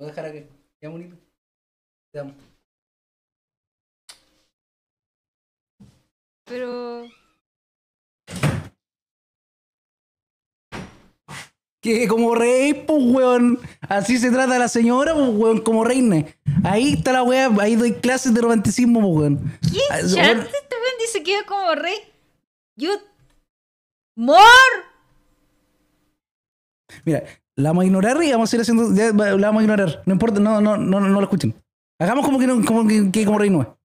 Voy a dejar aquí, Ya bonito. Te amo. Pero. Que como rey, pues, weón. Así se trata la señora, pues, weón, como reina. Ahí está la weá, ahí doy clases de romanticismo, pues, weón. ¿Qué? Ah, este dice que yo como rey. Yo. ¡Mor! Mira, la vamos a ignorar y vamos a ir haciendo. la vamos a ignorar. No importa, no, no, no, no lo escuchen. Hagamos como que, no, como que, como reino.